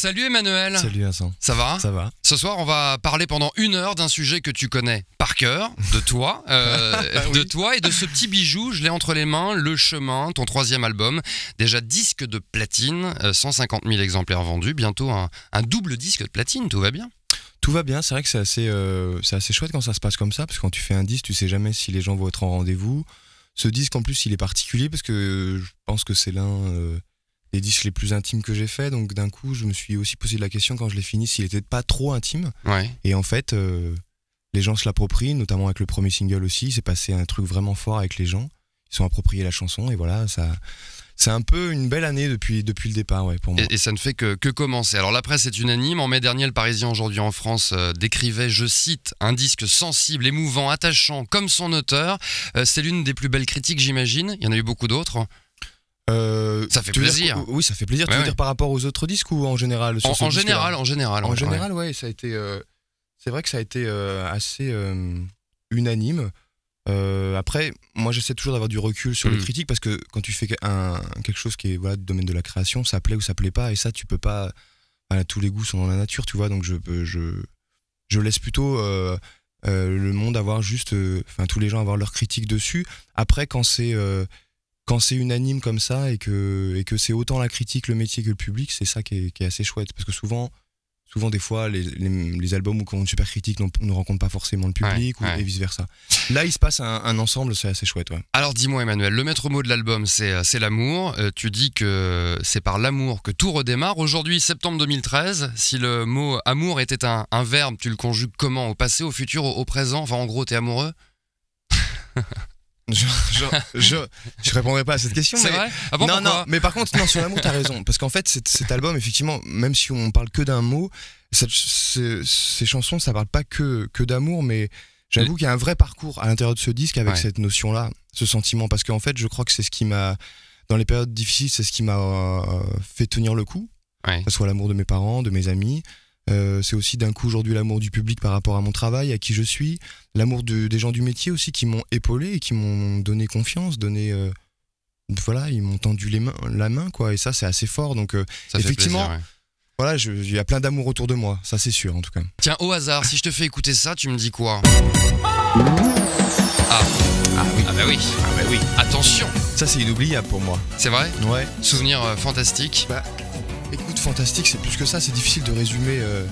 Salut Emmanuel. Salut Vincent. Ça va Ça va. Ce soir, on va parler pendant une heure d'un sujet que tu connais par cœur, de toi, euh, ah de toi et de ce petit bijou. Je l'ai entre les mains, Le Chemin, ton troisième album, déjà disque de platine, 150 euh, 000 exemplaires vendus, bientôt un, double disque de platine. Tout va bien tout va bien, c'est vrai que c'est assez, euh, assez chouette quand ça se passe comme ça, parce que quand tu fais un disque, tu sais jamais si les gens vont être en rendez-vous. Ce disque, en plus, il est particulier, parce que je pense que c'est l'un les disques les plus intimes que j'ai fait. Donc d'un coup, je me suis aussi posé la question quand je l'ai fini s'il n'était pas trop intime. Et en fait, euh, les gens se l'approprient, notamment avec le premier single aussi. c'est passé un truc vraiment fort avec les gens. Ils sont appropriés la chanson et voilà, ça. C'est un peu une belle année depuis, depuis le départ, pour moi. Et, ça ne fait que, commencer. Alors la presse est unanime. En mai dernier, le Parisien aujourd'hui en France euh, décrivait, je cite, un disque sensible, émouvant, attachant, comme son auteur. Euh, c'est l'une des plus belles critiques, j'imagine. Il y en a eu beaucoup d'autres. Euh, ça fait plaisir. oui, ça fait plaisir. tu veux dire par rapport aux autres disques ou en général en, en, général, en, général, en général, ouais, ça a été. Euh, c'est vrai que ça a été euh, assez unanime. après, moi, j'essaie toujours d'avoir du recul sur les hmm. critiques parce que quand tu fais quelque chose qui est voilà, domaine de la création, ça plaît ou ça plaît pas, et ça, tu peux pas. Voilà, tous les goûts sont dans la nature, tu vois. Donc, je je, je laisse plutôt. le monde avoir juste, enfin tous les gens avoir leurs critiques dessus. Après, quand c'est quand c'est unanime comme ça et que, et que c'est autant la critique, le métier que le public, c'est ça qui est, assez chouette. Parce que souvent, souvent des fois, les, albums où on une super critique ne rencontrent pas forcément le public ou, et vice-versa. Là, il se passe un, un ensemble, c'est assez chouette. Alors dis-moi Emmanuel, le maître mot de l'album, c'est euh, l'amour. Euh, tu dis que c'est par l'amour que tout redémarre. Aujourd'hui, septembre 2013, si le mot amour était un, verbe, tu le conjugues comment Au passé, au futur, au, au présent Enfin, en gros, t'es amoureux Je, je, je, répondrai pas à cette question. C'est vrai ah mais par contre, sur l'amour, t'as raison. Parce qu'en fait, cet, album, effectivement, même si on parle que d'un mot, ces, chansons, ça parle pas que, que d'amour, mais j'avoue qu'il y a un vrai parcours à l'intérieur de ce disque avec cette notion-là, ce sentiment. Parce qu'en fait, je crois que c'est ce qui m'a, dans les périodes difficiles, c'est ce qui m'a euh, fait tenir le coup. Que ce soit l'amour de mes parents, de mes amis. Euh, c'est aussi d'un coup aujourd'hui l'amour du public par rapport à mon travail, à qui je suis, l'amour des gens du métier aussi qui m'ont épaulé et qui m'ont donné confiance, donné euh, voilà, ils m'ont tendu les mains, la main quoi. Et ça c'est assez fort. Donc euh, effectivement. Voilà, il y a plein d'amour autour de moi, ça c'est sûr en tout cas. Tiens, au hasard, si je te fais écouter ça, tu me dis quoi Ah, ah oui. Ah, bah ah bah oui. Attention. Ça c'est inoubliable pour moi. C'est vrai Ouais. Souvenir fantastique. Bah fantastique, c'est plus que ça, c'est difficile de résumer. Euh,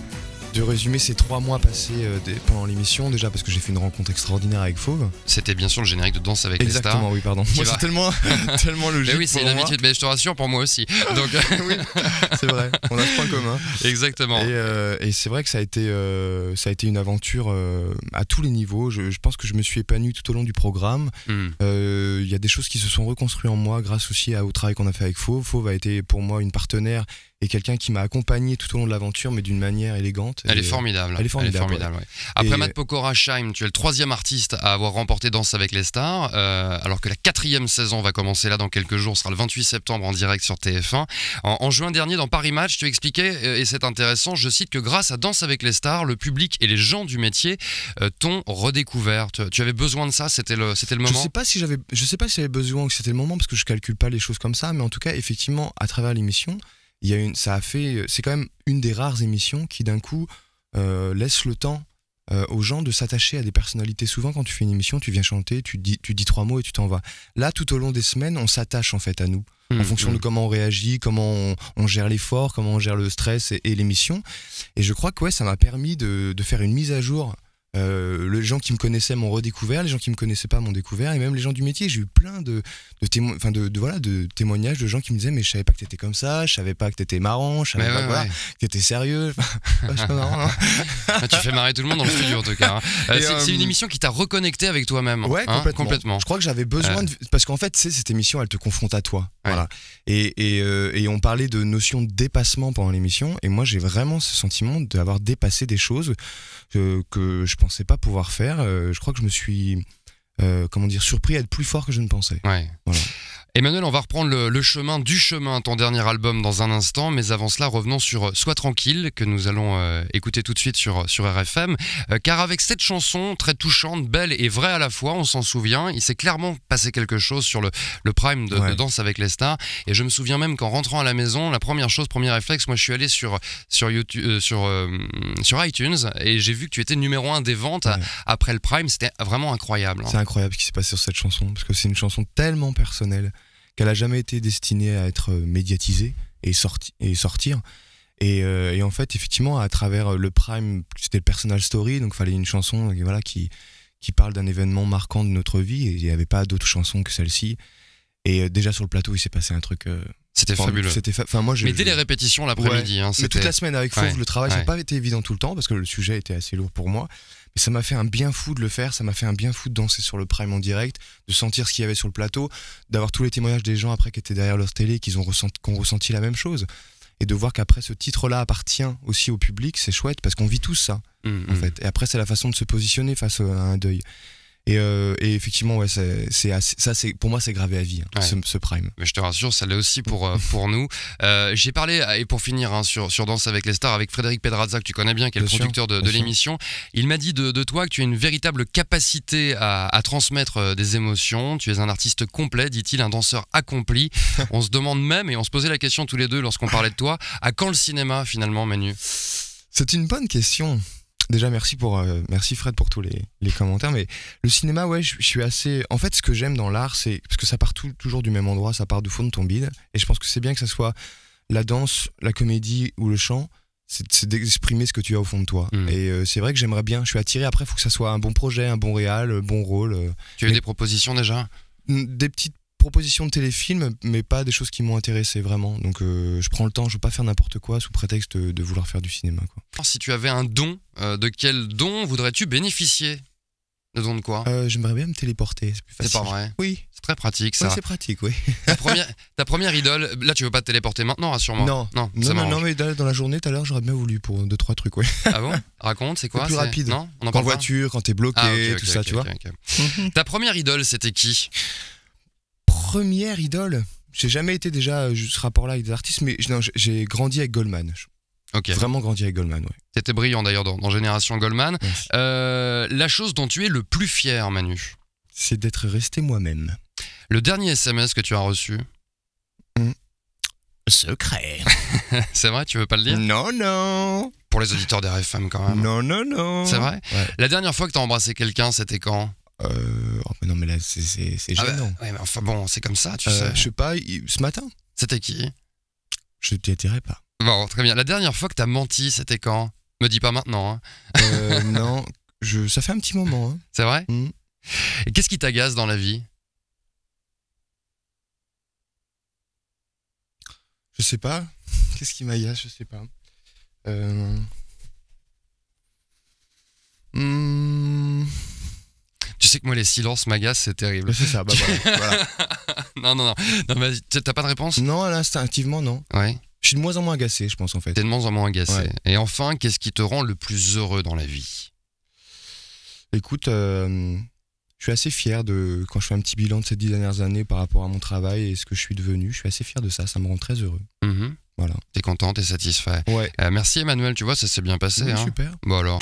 de résumer ces trois mois passés euh, pendant l'émission, déjà parce que j'ai fait une rencontre extraordinaire avec Fauve. C'était bien sûr le générique de Danse avec les stars. oui, pardon. Moi, c'est tellement, tellement logique. Mais oui, c'est habitude, mais je te rassure, pour moi aussi. Donc... oui, c'est vrai, on a ce point commun. Exactement. Et, euh, c'est vrai que ça a été, ça a été une aventure à tous les niveaux. Je, pense que je me suis épanoui tout au long du programme. Hmm. Il y a des choses qui se sont reconstruites en moi grâce aussi au travail qu'on a fait avec Fauve. Fauve a été pour moi une partenaire et quelqu'un qui m'a accompagné tout au long de l'aventure, mais d'une manière élégante. Elle est euh, formidable. Elle est formidable. Après Mat Matt euh, Pokora Shine, tu es le troisième artiste à avoir remporté Danse avec les stars, euh, alors que la quatrième saison va commencer là dans quelques jours, sera le 28 septembre en direct sur TF1. En, juin dernier, dans Paris Match, tu expliquais, et c'est intéressant, je cite que grâce à Danse avec les stars, le public et les gens du métier t'ont redécouvert. Tu, avais besoin de ça, c'était le, le moment. Je sais pas si j'avais, sais pas si j'avais besoin ou que c'était le moment parce que je ne calcule pas les choses comme ça, mais en tout cas, effectivement, à travers l'émission il y a une, ça a fait, euh, c'est quand même une des rares émissions qui d'un coup euh, laisse le temps euh, aux gens de s'attacher à des personnalités. Souvent, quand tu fais une émission, tu viens chanter, tu dis, tu dis trois mots et tu t'en vas. Là, tout au long des semaines, on s'attache en fait à nous, en hmm, fonction hmm. de comment on réagit, comment on, gère l'effort, comment on gère le stress et, l'émission. Et je crois que ça m'a permis de, faire une mise à jour euh, les gens qui me connaissaient m'ont redécouvert, les gens qui me connaissaient pas m'ont découvert, et même les gens du métier. J'ai eu plein de, de, voilà, de témoignages de gens qui me disaient Mais je savais pas que t'étais comme ça, je savais pas que t'étais marrant, je savais pas ouais, que t'étais sérieux. marrant, hein. bah, tu fais marrer tout le monde dans le studio en tout cas. Hein. Euh, c'est une euh, émission qui t'a reconnecté avec toi-même. Ouais, hein, complètement. Je crois que j'avais besoin de. Parce qu'en fait, cette émission, elle te confronte à toi. Voilà. Et, et, et on parlait de notion de dépassement pendant l'émission, et moi j'ai vraiment ce sentiment d'avoir dépassé des choses que je pense ne pensais pas pouvoir faire. Euh, je crois que je me suis, euh, comment dire, surpris à être plus fort que je ne pensais. Emmanuel, on va reprendre le, chemin du chemin, ton dernier album dans un instant, mais avant cela, revenons sur euh, Sois tranquille, que nous allons euh, écouter tout de suite sur, sur RFM, euh, car avec cette chanson très touchante, belle et vraie à la fois, on s'en souvient, il s'est clairement passé quelque chose sur le, prime de, Danse avec les stars, et je me souviens même qu'en rentrant à la maison, la première chose, premier réflexe, moi je suis allé sur, sur, YouTube, sur, iTunes, et j'ai vu que tu étais numéro un des ventes après le prime, c'était vraiment incroyable. Hein. C'est incroyable ce qui s'est passé sur cette chanson, parce que c'est une chanson tellement personnelle qu'elle a jamais été destinée à être euh, médiatisée et, et sortir. Euh, et, en fait, effectivement, à travers euh, le Prime, c'était le personal story, donc il fallait une chanson voilà, qui, qui parle d'un événement marquant de notre vie, et il n'y avait pas d'autre chanson que celle-ci. Et euh, déjà sur le plateau, il s'est passé un truc. Euh, c'était fabuleux. C'était enfin, moi, mais dès les répétitions l'après-midi. Hein, toute la semaine avec Fauve, le travail, n'a pas été évident tout le temps parce que le sujet était assez lourd pour moi. Mais ça m'a fait un bien fou de le faire, ça m'a fait un bien fou de danser sur le prime en direct, de sentir ce qu'il y avait sur le plateau, d'avoir tous les témoignages des gens après qui étaient derrière leur télé, qu'ils ont ressenti, la même chose. Et de voir qu'après ce titre-là appartient aussi au public, c'est chouette parce qu'on vit tous ça, mmh, en mmh. fait. Et après, c'est la façon de se positionner face euh, à un deuil. Euh, et, effectivement, c'est ça, c'est pour moi, c'est gravé à vie hein, ce, prime. Mais je te rassure, ça l'est aussi pour euh, pour nous. Euh, j'ai parlé et pour finir hein, sur sur Danse avec les stars avec Frédéric Pedraza, que tu connais bien, qui est le producteur de, l'émission. Il m'a dit de, toi que tu as une véritable capacité à transmettre des émotions. Tu es un artiste complet, dit-il, un danseur accompli. on se demande même, et on se posait la question tous les deux lorsqu'on parlait de toi, à quand le cinéma finalement, Manu C'est une bonne question déjà merci pour euh, merci Fred pour tous les, commentaires mais le cinéma ouais je suis assez en fait ce que j'aime dans l'art c'est parce que ça part toujours du même endroit ça part du fond de ton bide et je pense que c'est bien que ça soit la danse la comédie ou le chant c'est d'exprimer ce que tu as au fond de toi mmh. et euh, c'est vrai que j'aimerais bien je suis attiré après il faut que ça soit un bon projet un bon réal un euh, bon rôle tu as des propositions déjà des petites Proposition de téléfilm, mais pas des choses qui m'ont intéressé vraiment. Donc euh, je prends le temps, je veux pas faire n'importe quoi sous prétexte de, vouloir faire du cinéma. Quoi. si tu avais un don, euh, de quel don voudrais-tu bénéficier De don de quoi euh, J'aimerais bien me téléporter, c'est plus facile. C'est pas vrai Oui. C'est très pratique ça. c'est pratique, oui. ta, première, idole, là tu veux pas te téléporter maintenant, rassure-moi. Non, non, non, mais dans la journée tout à l'heure j'aurais bien voulu pour deux, trois trucs, oui. ah bon Raconte, c'est quoi Plus rapide. Non en voiture, quand t'es bloqué, ah, tout ça, tu vois. ta première idole, c'était qui première idole, j'ai jamais été déjà euh, ce rapport-là avec des artistes, mais j'ai grandi avec Goldman. Ok. Vraiment grandi avec Goldman, ouais. étais brillant d'ailleurs dans, Génération Goldman. Euh, la chose dont tu es le plus fier, Manu C'est d'être resté moi-même. Le dernier SMS que tu as reçu hmm. Secret. c'est vrai, tu veux pas le dire Non, non. Pour les auditeurs des RFM quand même. Non, non, non. C'est vrai La dernière fois que tu as embrassé quelqu'un, c'était quand euh, oh, non, mais là, c'est ah bah, gênant. Ah ouais, mais enfin bon, c'est comme ça, tu euh, sais. Je sais pas, ce matin. C'était qui Je t'y pas. Bon, très bien. La dernière fois que t'as menti, c'était quand Me dis pas maintenant. Hein. Euh, non, je, ça fait un petit moment. Hein. C'est vrai mm. Et qu'est-ce qui t'agace dans la vie Je sais pas. Qu'est-ce qui m'agace Je sais pas. Euh... Je sais que moi, les silences m'agacent, c'est terrible. C'est ça, bah voilà. non, non, non. T'as pas de réponse Non, là, instinctivement, non. Ouais. Je suis de moins en moins agacé, je pense, en fait. T'es de moins en moins agacé. Et enfin, qu'est-ce qui te rend le plus heureux dans la vie Écoute, euh, je suis assez fier de. Quand je fais un petit bilan de ces dix dernières années par rapport à mon travail et ce que je suis devenu, je suis assez fier de ça. Ça me rend très heureux. Mm-hmm. Voilà. T'es content, t'es satisfait. Ouais. Euh, merci Emmanuel, tu vois, ça s'est bien passé. Hein super. Bon alors.